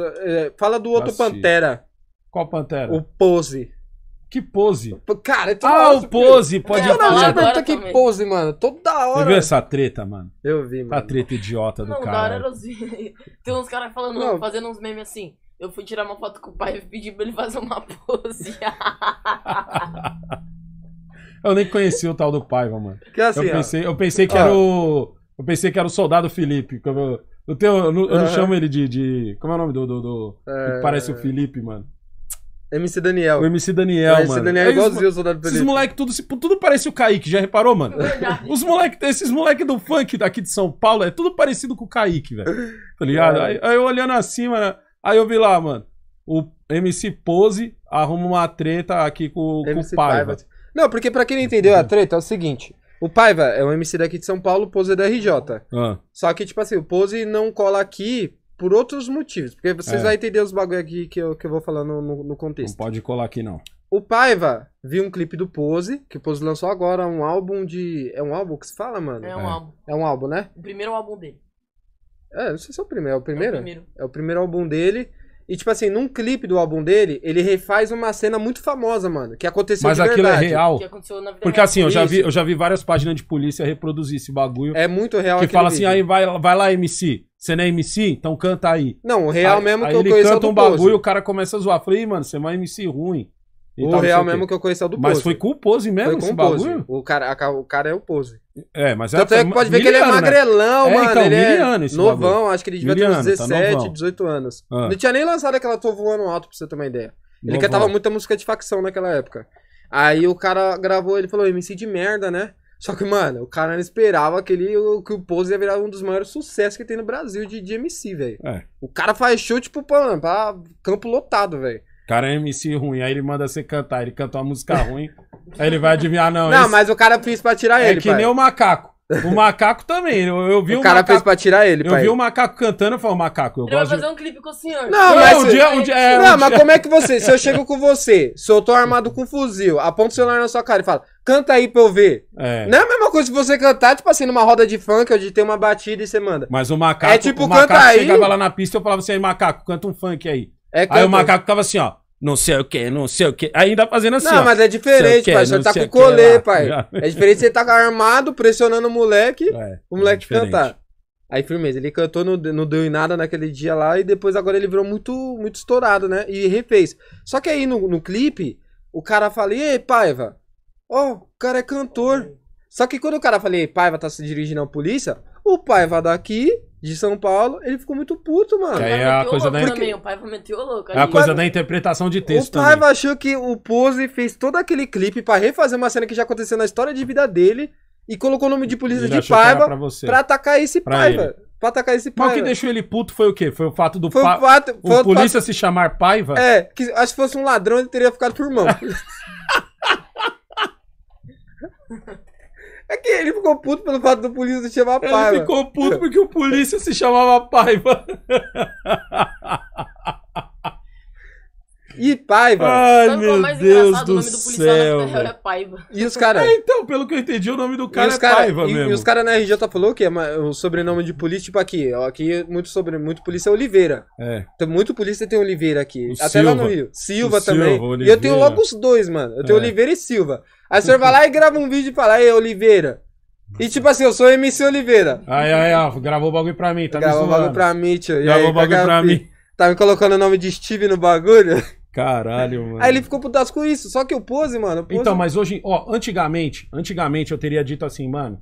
É, fala do outro Pantera. Qual Pantera? O Pose. Que pose? Cara, é toda Ah, o pose, pode ir. Não, não, pergunta que também. pose, mano. Toda hora. Você viu essa treta, mano? Eu vi, mano. A treta idiota do não, cara. Não, da hora os... Tem uns caras falando, não. fazendo uns memes assim. Eu fui tirar uma foto com o pai e pedi pra ele fazer uma pose. eu nem conheci o tal do pai mano. Que é assim, eu pensei, eu pensei que era o. Eu pensei que era o soldado Felipe. Como eu... Eu, tenho, eu, eu não é. chamo ele de, de. Como é o nome do. do, do que é. parece o Felipe, mano. MC Daniel. O MC Daniel, o MC mano. Daniel é igualzinho o soldado Felipe. Esses moleque tudo, tudo parece o Kaique, já reparou, mano? É os moleque, esses moleque do funk daqui de São Paulo, é tudo parecido com o Kaique, velho. Tá ligado? É. Aí, aí, eu olhando assim, mano, aí eu vi lá, mano, o MC Pose arruma uma treta aqui com, com o pai, Paiva. Não, porque pra quem não entendeu a treta, é o seguinte, o Paiva é um MC daqui de São Paulo, Pose é da RJ. Ah. Só que, tipo assim, o Pose não cola aqui por outros motivos. Porque vocês é. vão entender os bagulho aqui que eu, que eu vou falar no, no, no contexto. Não pode colar aqui, não. O Paiva viu um clipe do Pose, que o Pose lançou agora, um álbum de. É um álbum que se fala, mano? É um é. álbum. É um álbum, né? O primeiro álbum dele. É, não sei se é o primeiro. É o primeiro? É o primeiro, é o primeiro álbum dele. E, tipo assim, num clipe do álbum dele, ele refaz uma cena muito famosa, mano, que aconteceu Mas aquilo é verdade. é real. Que aconteceu na vida Porque real. assim, eu já, vi, eu já vi várias páginas de polícia reproduzir esse bagulho. É muito real Que fala assim, vídeo. assim, aí vai, vai lá, MC. Você não é MC? Então canta aí. Não, o real aí, mesmo aí que eu ele canta um bagulho e o cara começa a zoar. Falei, mano, você é uma MC ruim. E o tal, real mesmo que eu conheci é o do Pose. Mas foi com o Pose mesmo foi com esse bagulho? O cara, a, o cara é o Pose. É, mas é Tanto é, que pode ver que ele é né? magrelão, né? mano. É, então, ele é novão, acho que ele devia ter uns 17, tá 18 anos. Ah. Não tinha nem lançado aquela Tô Voando Alto, pra você ter uma ideia. Ele novão. cantava muita música de facção naquela época. Aí o cara gravou, ele falou, MC de merda, né? Só que, mano, o cara não esperava que, ele, que o Pose ia virar um dos maiores sucessos que tem no Brasil de, de MC, velho. É. O cara faz show, tipo, pra, pra campo lotado, velho cara é MC ruim. Aí ele manda você cantar. Ele canta uma música ruim. aí ele vai adivinhar, não. Não, esse... mas o cara fez pra tirar é ele. É que pai. nem o macaco. O macaco também. Eu, eu vi o, o cara macaco, fez pra tirar ele. Eu vi o macaco cantando e falei, macaco, eu ele gosto. Vai fazer um clipe com o senhor. Não, mas, um dia, um dia, é, não, um mas dia... como é que você. Se eu chego com você, se eu tô armado com um fuzil, aponto o celular na sua cara e falo, canta aí pra eu ver. É. Não é a mesma coisa que você cantar, tipo assim, numa roda de funk, onde tem uma batida e você manda. Mas o macaco. É tipo, o macaco canta chegava aí. lá na pista e eu falava assim, aí, macaco, canta um funk aí. É, canta. Aí o macaco ficava assim, ó não sei o que, não sei o que. Ainda fazendo assim. Não, ó. mas é diferente, pai. Você tá com colê, lá. pai. É diferente você tá armado, pressionando o moleque, é, o moleque é cantar. Aí, firmeza, ele cantou, não, não deu em nada naquele dia lá, e depois agora ele virou muito, muito estourado, né? E refez. Só que aí no, no clipe, o cara fala, ei, Paiva, ó, oh, o cara é cantor. Só que quando o cara fala, ei, Paiva tá se dirigindo à polícia, o Paiva daqui de São Paulo, ele ficou muito puto, mano. É a coisa da... Porque... O Paiva meteu louco. É a coisa da interpretação de texto. O Paiva achou que o Pose fez todo aquele clipe para refazer uma cena que já aconteceu na história de vida dele e colocou o nome de polícia ele de Paiva pra, pra, atacar esse pra Paiva. Ele. Pra atacar esse Paiva. Mas o que deixou ele puto foi o quê? Foi o fato do foi pa... o, fato, o polícia fato... se chamar Paiva? É, que acho que fosse um ladrão ele teria ficado por mão. É que ele ficou puto pelo fato do polícia se chamar Paiva. Ele ficou puto porque o polícia se chamava Paiva. E Paiva. Ai, Sabe é meu Deus do, do céu. É Paiva. E os caras. É, então, pelo que eu entendi, o nome do cara, é cara é Paiva e, mesmo. E os caras na RJ falou que é o sobrenome de polícia, tipo aqui, ó, aqui muito, sobre, muito polícia é Oliveira. É. Então, muito polícia tem Oliveira aqui. O até Silva. lá no Rio. Silva o também. Silva, e eu tenho logo os dois, mano. Eu tenho é. Oliveira e Silva. Aí o senhor vai lá e grava um vídeo e fala, aí, Oliveira. E tipo assim, eu sou MC Oliveira. Aí, aí, ó, gravou o bagulho pra mim, tá Gravou o bagulho pra mim, tio. E gravou o bagulho tá pra mim. Tá me colocando o nome de Steve no bagulho? Caralho, mano. Aí ele ficou putaço com isso. Só que o pose, mano. O pose... Então, mas hoje, ó, antigamente, antigamente eu teria dito assim, mano,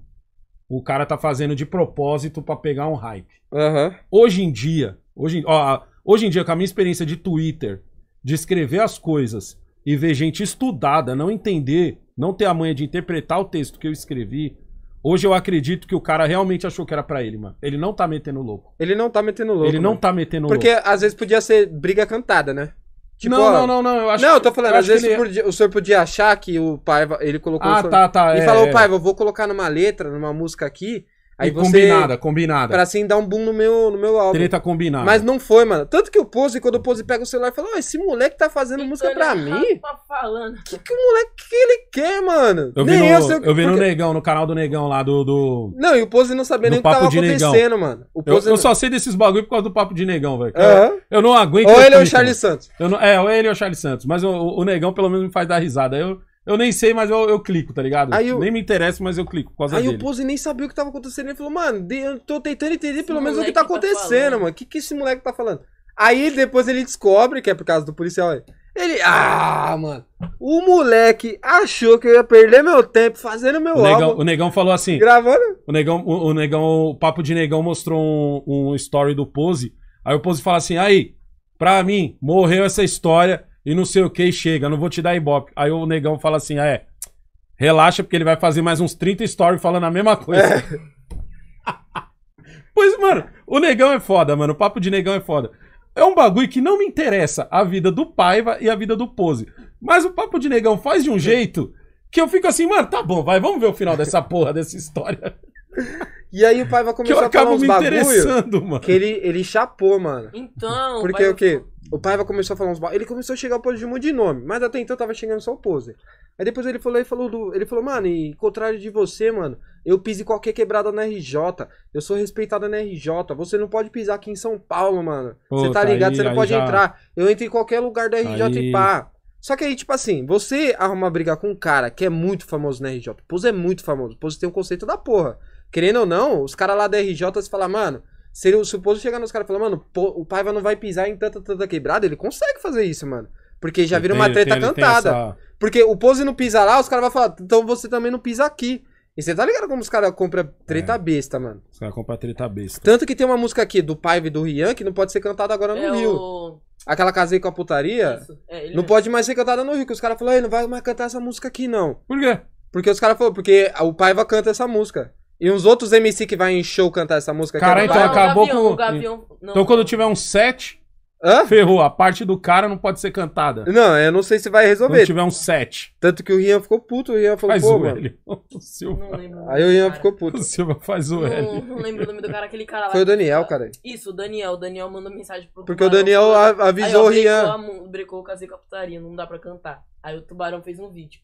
o cara tá fazendo de propósito para pegar um hype. Uhum. Hoje em dia, hoje, ó, hoje em dia, com a minha experiência de Twitter, de escrever as coisas e ver gente estudada, não entender não ter a manha de interpretar o texto que eu escrevi, hoje eu acredito que o cara realmente achou que era para ele, mano. Ele não tá metendo louco. Ele não tá metendo louco. Ele não mano. tá metendo Porque, louco. Porque às vezes podia ser briga cantada, né? Tipo, não, ó, não, não, não, eu acho Não, eu tô falando, eu às vezes ele... É- podia, o senhor podia achar que o Paiva, ele colocou... Ah, o senhor, tá, tá. E é, falou, é. eu vou colocar numa letra, numa música aqui, Aí você, combinada, combinada. Pra assim dar um boom no meu, no meu álbum. Treta combinada. Mas não foi, mano. Tanto que o Pose, quando o Pose pega o celular e fala, ó, oh, esse moleque tá fazendo então música pra é mim. falando. Que, que o moleque que ele quer, mano? Eu nem vi, no, eu, sei, eu vi porque... no Negão, no canal do Negão lá do. do... Não, e o Pose não sabia nem o que tava acontecendo, negão. mano. O Pose eu, eu só sei desses bagulho por causa do papo de Negão, velho. Uhum. Eu não aguento. Ou ele ou é o Charlie Santos. Eu não... É, ou ele ou é o Charlie Santos. Mas o, o Negão pelo menos me faz dar risada. Eu. Eu nem sei, mas eu, eu clico, tá ligado? Aí eu... Nem me interessa, mas eu clico por causa Aí dele. o Pose nem sabia o que tava acontecendo. Ele falou, mano, eu tô tentando entender esse pelo menos o que tá, tá acontecendo, tá mano. O que, que esse moleque tá falando? Aí depois ele descobre que é por causa do policial. Ele, ah, mano, o moleque achou que eu ia perder meu tempo fazendo meu o negão, álbum. O Negão falou assim. Gravando? O Negão, o, o Negão, o Papo de Negão mostrou um, um story do Pose. Aí o Pose fala assim, aí, pra mim, morreu essa história e não sei o que, e chega, não vou te dar ibope. Aí o negão fala assim: ah, é, relaxa, porque ele vai fazer mais uns 30 stories falando a mesma coisa. É. pois, mano, o negão é foda, mano. O papo de negão é foda. É um bagulho que não me interessa a vida do Paiva e a vida do Pose. Mas o papo de negão faz de um jeito que eu fico assim, mano, tá bom, vai, vamos ver o final dessa porra, dessa história. E aí o Paiva começou a falar uns me interessando, mano. que ele, ele chapou, mano. Então, Porque o quê? O Paiva começou a falar uns. Ele começou a chegar o Pose de um monte de nome, mas até então tava chegando só o Pose. Aí depois ele falou, ele falou, do, ele falou, mano, e contrário de você, mano, eu piso qualquer quebrada na RJ. Eu sou respeitado na RJ. Você não pode pisar aqui em São Paulo, mano. você tá, ligado? você não pode já... entrar. Eu entro em qualquer lugar da RJ aí. e pá. Só que aí, tipo assim, você arruma briga com um cara que é muito famoso na RJ. O Pose é muito famoso. O Pose tem um conceito da porra. Querendo ou não, os caras lá da RJ se falam, mano, se, ele, o Pozo chegar nos caras e falar, mano, o Paiva não vai pisar em tanta, tanta quebrada, ele consegue fazer isso, mano. Porque já vira uma treta tem, cantada. Essa... Porque o Pose não pisa lá, os caras vão falar, então você também não pisa aqui. E você tá ligado como os caras compram treta é. besta, mano? Os caras compram treta besta. Tanto que tem uma música aqui do Paiva e do Rian que não pode ser cantada agora no é Rio. O... Aquela aí com a putaria. É, não pode mais ser cantada no Rio, que os caras falaram, não vai mais cantar essa música aqui, não. Por quê? Porque os caras falaram, porque o Paiva canta essa música. E uns outros MC que vai em show cantar essa música. Cara, é então não, acabou Gavião, com. Gavião, então quando tiver um set, Hã? ferrou. A parte do cara não pode ser cantada. Não, eu não sei se vai resolver. Se tiver um set. Tanto que o Rian ficou puto, o Rian falou, faz pô, o mano. L. O Silva. Não lembro. Aí o Rian ficou puto. O Silva faz o não, L. Não lembro o nome do cara, aquele cara lá. Foi o Daniel, que... cara. Isso, o Daniel. O Daniel mandou mensagem pro Porque tubarão, o Daniel avisou aí, ó, o Rian. Brecou, brecou, casei com a putaria, não dá pra cantar. Aí o Tubarão fez um vídeo.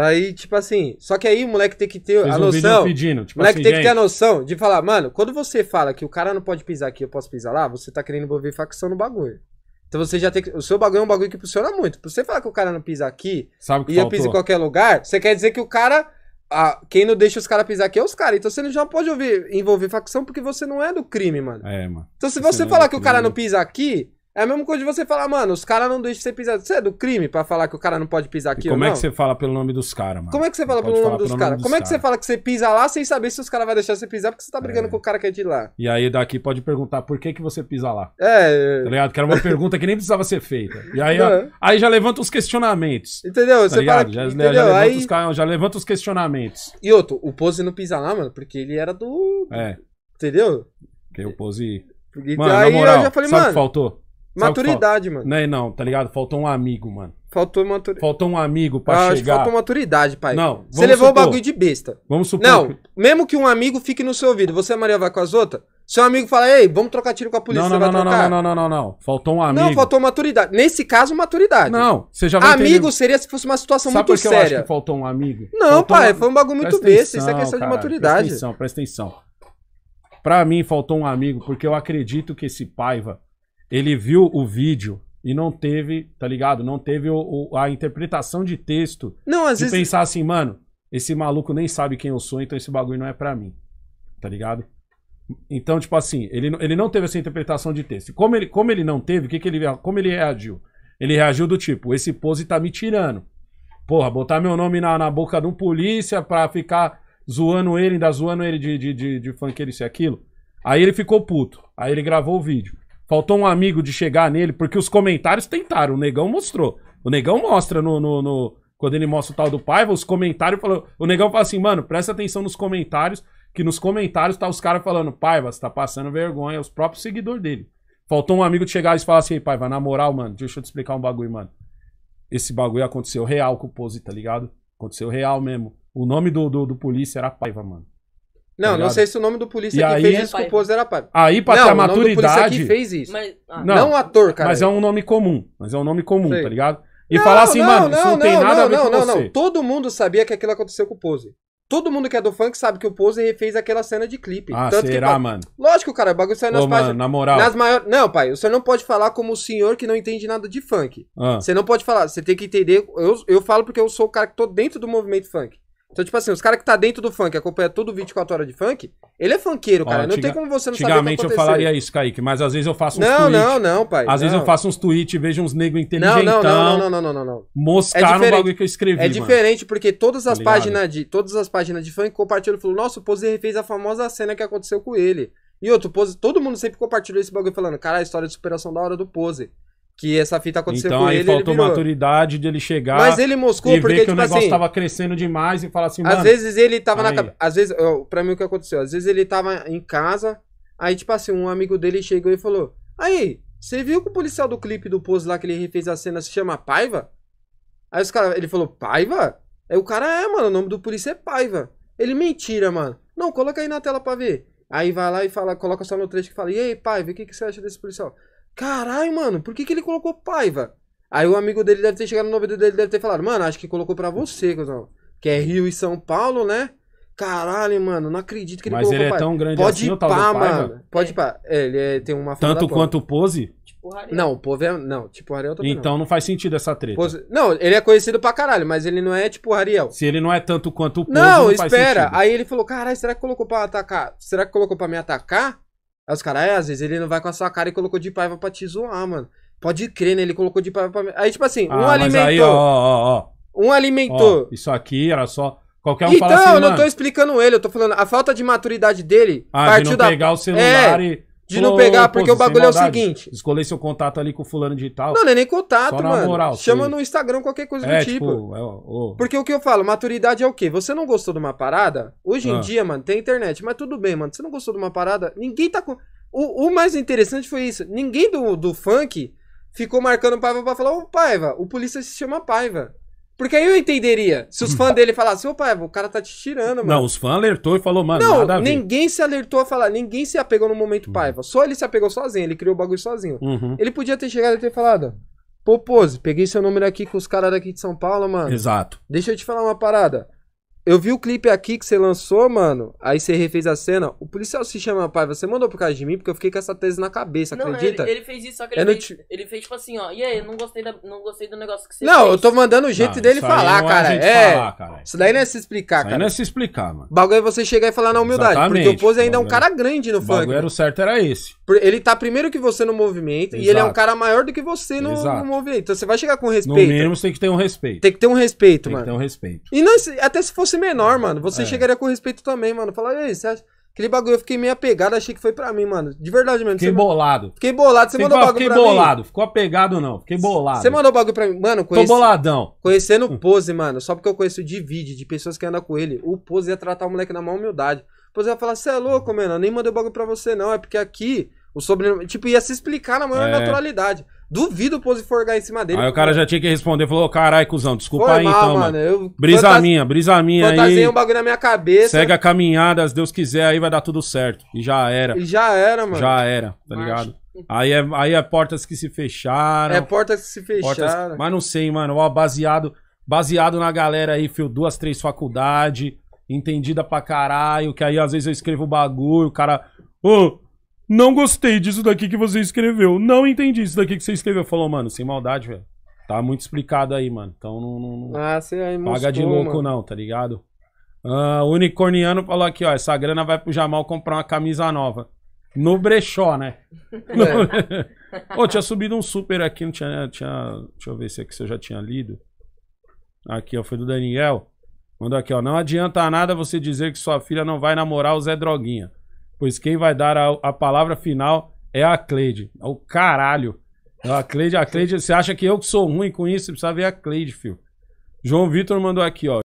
Aí, tipo assim, só que aí o moleque tem que ter Fez a um noção. Pedindo, tipo moleque assim, tem gente. que ter a noção de falar, mano, quando você fala que o cara não pode pisar aqui, eu posso pisar lá, você tá querendo envolver facção no bagulho. Então você já tem que. O seu bagulho é um bagulho que funciona muito. Pra você falar que o cara não pisa aqui Sabe que e faltou. eu piso em qualquer lugar, você quer dizer que o cara. quem não deixa os caras pisar aqui é os caras. Então você já pode ouvir, envolver facção porque você não é do crime, mano. É, mano. Então se você, você é falar é que o cara não pisa aqui, é a mesma coisa de você falar, mano, os caras não deixam você pisar. Você é do crime pra falar que o cara não pode pisar aqui e ou como não? é que você fala pelo nome dos caras, mano? Como é que você fala pelo nome dos caras? Como é que você fala que você pisa lá sem saber se os caras vão deixar você pisar porque você tá brigando é. com o cara que é de lá? E aí daqui pode perguntar por que que você pisa lá. É. é. Tá ligado? Que era uma pergunta que nem precisava ser feita. E aí, ó, aí já levanta os questionamentos. Entendeu? Tá você ligado? já, entendeu? Já, levanta aí... os, caras, já levanta os questionamentos. E outro, o Pose não pisa lá, mano, porque ele era do... É. Entendeu? Porque o Pose... mano, aí na moral, eu já falei, sabe mano... que faltou? Maturidade, mano. Não, né, não, tá ligado? Faltou um amigo, mano. Faltou maturidade. Faltou um amigo pra ah, chegar. Faltou maturidade, pai. Não. Você levou supor. o bagulho de besta. Vamos supor. Não, que... mesmo que um amigo fique no seu ouvido, você e é a Maria vai com as outras, seu amigo fala, ei, vamos trocar tiro com a polícia, não, não, você não, vai não, trocar. Não, não, não, não, não, Faltou um amigo. Não, faltou maturidade. Nesse caso, maturidade. Não, você já vai Amigo entender... seria se fosse uma situação Sabe muito séria. Sabe por que eu acho que faltou um amigo? Não, faltou pai, um... foi um bagulho presta muito atenção, besta. Isso é questão cara, de maturidade. Presta atenção, presta atenção. Pra mim, faltou um amigo, porque eu acredito que esse Paiva ele viu o vídeo e não teve, tá ligado? Não teve o, o, a interpretação de texto. Não, às de vezes. pensar assim, mano, esse maluco nem sabe quem eu sou, então esse bagulho não é para mim. Tá ligado? Então, tipo assim, ele, ele não teve essa interpretação de texto. Como ele, como ele não teve, que que ele, como ele reagiu? Ele reagiu do tipo: esse pose tá me tirando. Porra, botar meu nome na, na boca de um polícia pra ficar zoando ele, ainda zoando ele de, de, de, de isso e aquilo. Aí ele ficou puto. Aí ele gravou o vídeo. Faltou um amigo de chegar nele, porque os comentários tentaram. O negão mostrou. O negão mostra no. no, no quando ele mostra o tal do Paiva, os comentários falou. O negão fala assim, mano, presta atenção nos comentários, que nos comentários tá os caras falando, Paiva, você tá passando vergonha, os próprios seguidores dele. Faltou um amigo de chegar e falar assim, Paiva, na moral, mano, deixa eu te explicar um bagulho, mano. Esse bagulho aconteceu real com o Pose, tá ligado? Aconteceu real mesmo. O nome do, do, do polícia era Paiva, mano. Não, tá não sei se o nome do polícia e que aí, fez é isso pai. com o Pose era pai. Aí, pra não, ter a maturidade. fez isso. Mas, ah, não, não ator, cara. Mas é um nome comum. Mas é um nome comum, sei. tá ligado? E não, falar assim, não, mano, não, isso não, tem nada a ver com não, você. Não, Todo mundo sabia que aquilo aconteceu com o Pose. Todo mundo que é do funk sabe que o Pose refez aquela cena de clipe. Ah, Tanto será, que, mano? Lógico, cara, o bagulho saiu nas Ô, páginas. Mano, na moral. Nas maiores. Não, pai, você não pode falar como o senhor que não entende nada de funk. Ah. Você não pode falar, você tem que entender. Eu, eu falo porque eu sou o cara que tô dentro do movimento funk. Então, tipo assim, os caras que tá dentro do funk, acompanha todo 24 horas de funk, ele é funkeiro, cara. não tem como você não saber. Antigamente eu falaria isso, Kaique, mas às vezes eu faço uns tweets. Não, não, não, pai. Às não. vezes eu faço uns tweets e vejo uns negros inteligentão. Não, não, não, não, não, não, não. Moscar é no bagulho que eu escrevi. É diferente, porque todas tá as, páginas de, todas as páginas de funk compartilham e falou: Nossa, o Pose fez a famosa cena que aconteceu com ele. E outro, Pose, todo mundo sempre compartilhou esse bagulho falando: Cara, a história de superação da hora do Pose que essa fita aconteceu então, com ele. Então aí faltou ele maturidade de ele chegar. Mas ele moscou porque que tipo o negócio estava assim, crescendo demais e falar assim. Às vezes ele tava aí. na, às vezes para mim o que aconteceu, às vezes ele tava em casa, aí tipo assim um amigo dele chegou e falou: aí você viu que o policial do clipe do Pose lá que ele refez a cena se chama Paiva? Aí os cara ele falou Paiva? Aí o cara é mano, o nome do polícia é Paiva. Ele mentira mano. Não, coloca aí na tela para ver. Aí vai lá e fala, coloca só no trecho que fala: e aí Paiva, o que que você acha desse policial? Caralho, mano, por que, que ele colocou Paiva? Aí o amigo dele deve ter chegado no ouvido dele deve ter falado, mano, acho que colocou pra você, Que é Rio e São Paulo, né? Caralho, mano, não acredito que ele Mas colocou ele é Paiva. tão grande Pode assim, pode tal pá, Paiva? mano. Pode pá. É, ele é- tem uma foto Tanto da quanto o Pose? Tipo, não, o povo é. Não, tipo o Ariel também. Então não faz sentido essa treta. Pose- Não, ele é conhecido pra caralho, mas ele não é tipo o Ariel. Se ele não é tanto quanto o Pose, não, não, faz espera. sentido. Aí ele falou: caralho, será que colocou pra atacar? Será que colocou pra me atacar? Aí os caras, é, às vezes ele não vai com a sua cara e colocou de paiva pra te zoar, mano. Pode crer, né? Ele colocou de paiva pra. Aí, tipo assim, ah, um alimentou. Aí, ó, ó, ó. Um alimentou. Ó, isso aqui era só. Qualquer um então, assim, eu não tô explicando ele, eu tô falando a falta de maturidade dele. Ah, partiu de não da... pegar o celular é, e. De não pegar, porque o bagulho é o seguinte. escolhei seu contato ali com o fulano digital. Não, não é nem contato, Só mano. Moral, Chama no Instagram qualquer coisa é, do tipo. tipo é, oh. Porque o que eu falo, maturidade é o quê? Você não gostou de uma parada? Hoje ah. em dia, mano, tem internet, mas tudo bem, mano. Você não gostou de uma parada? Ninguém tá com. O, o mais interessante foi isso. Ninguém do, do funk ficou marcando o Paiva pra falar, ô oh, Paiva, o polícia se chama Paiva. Porque aí eu entenderia. Se os hum. fãs dele falassem, opa, o cara tá te tirando, mano. Não, os fãs alertou e falou, mano, não, nada ninguém se alertou a falar, ninguém se apegou no momento hum. paiva. Só ele se apegou sozinho, ele criou o bagulho sozinho. Uhum. Ele podia ter chegado e ter falado, pô, Pose, peguei seu número aqui com os caras daqui de São Paulo, mano. Exato. Deixa eu te falar uma parada. Eu vi o clipe aqui que você lançou, mano. Aí você refez a cena. O policial se chama pai. Você mandou por causa de mim porque eu fiquei com essa tese na cabeça, não, acredita? Ele, ele fez isso, só que é ele, fez, te... ele fez tipo assim, ó. E aí, não gostei, da, não gostei do negócio que você não, fez. Não, eu tô mandando o jeito não, dele falar, é cara. É, falar, cara. Isso daí não é se explicar, isso cara. Isso não é se explicar, mano. O bagulho é você chegar e falar na humildade. Exatamente, porque o Pose ainda é um cara grande no funk. O bagulho era o certo era esse. Ele tá primeiro que você no movimento Exato. e ele é um cara maior do que você no, no, movimento. Então você vai chegar com respeito. No mínimo você tem que ter um respeito. Tem que ter um respeito, tem mano. Tem que ter um respeito. E não, até se fosse menor, é. mano, você é. chegaria com respeito também, mano. Falar, ei, você acha. Aquele bagulho eu fiquei meio apegado, achei que foi pra mim, mano. De verdade mesmo. Fiquei bolado. Fiquei bolado, você mandou bagulho pra mim. Fiquei bolado, ficou apegado não, fiquei bolado. Você mandou bagulho pra mim, mano. Conheci... Tô boladão. Conhecendo o hum. Pose, mano, só porque eu conheço de vídeo, de pessoas que andam com ele, o Pose ia tratar o moleque na maior humildade. O Pose ia falar, você é louco, mano, eu nem mandei bagulho pra você não, é porque aqui, o sobrenome, tipo, ia se explicar na maior é. naturalidade. Duvido o Pose forgar em cima dele. Aí o cara já tinha que responder, falou, carai, cuzão, desculpa Foi aí então, mal, então, mano. Eu brisa minha, brisa minha aí. um bagulho na minha cabeça. Segue a caminhada, se Deus quiser, aí vai dar tudo certo. E já era. E já era, mano. Já era, tá ligado? Aí é, aí é portas que se fecharam. É portas que se fecharam. Portas... Mas não sei, mano, ó, baseado, baseado na galera aí, fio, duas, três faculdades, entendida pra caralho, que aí às vezes eu escrevo bagulho, o cara... Ô, oh, não gostei disso daqui que você escreveu. Não entendi isso daqui que você escreveu. Falou, mano, sem maldade, velho. Tá muito explicado aí, mano. Então não. não, não... Ah, você aí, mostrou, Paga de louco, mano. não, tá ligado? Uh, unicorniano falou aqui, ó. Essa grana vai pro Jamal comprar uma camisa nova. No brechó, né? É. Ô, tinha subido um super aqui, não tinha, tinha. Deixa eu ver se aqui é você já tinha lido. Aqui, ó, foi do Daniel. Mandou aqui, ó. Não adianta nada você dizer que sua filha não vai namorar o Zé Droguinha pois quem vai dar a, a palavra final é a Cleide. É o caralho. É a Cleide, a Cleide, você acha que eu que sou ruim com isso? Você precisa ver a Cleide, filho. João Vitor mandou aqui, ó.